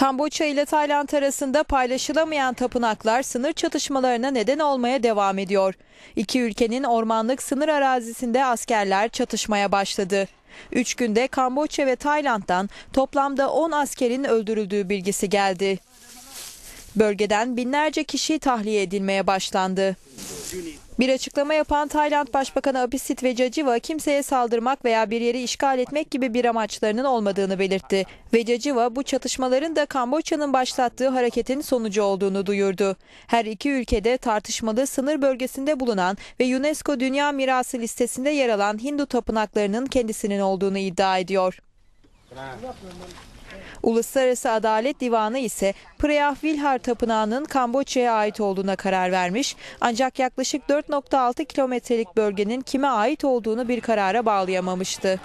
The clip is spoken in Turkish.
Kamboçya ile Tayland arasında paylaşılamayan tapınaklar sınır çatışmalarına neden olmaya devam ediyor. İki ülkenin ormanlık sınır arazisinde askerler çatışmaya başladı. Üç günde Kamboçya ve Tayland'dan toplamda 10 askerin öldürüldüğü bilgisi geldi. Bölgeden binlerce kişi tahliye edilmeye başlandı. Bir açıklama yapan Tayland Başbakanı Apisit ve kimseye saldırmak veya bir yeri işgal etmek gibi bir amaçlarının olmadığını belirtti. Ve bu çatışmaların da Kamboçya'nın başlattığı hareketin sonucu olduğunu duyurdu. Her iki ülkede tartışmalı sınır bölgesinde bulunan ve UNESCO Dünya Mirası listesinde yer alan Hindu tapınaklarının kendisinin olduğunu iddia ediyor. Uluslararası Adalet Divanı ise Preah Vilhar Tapınağı'nın Kamboçya'ya ait olduğuna karar vermiş ancak yaklaşık 4.6 kilometrelik bölgenin kime ait olduğunu bir karara bağlayamamıştı.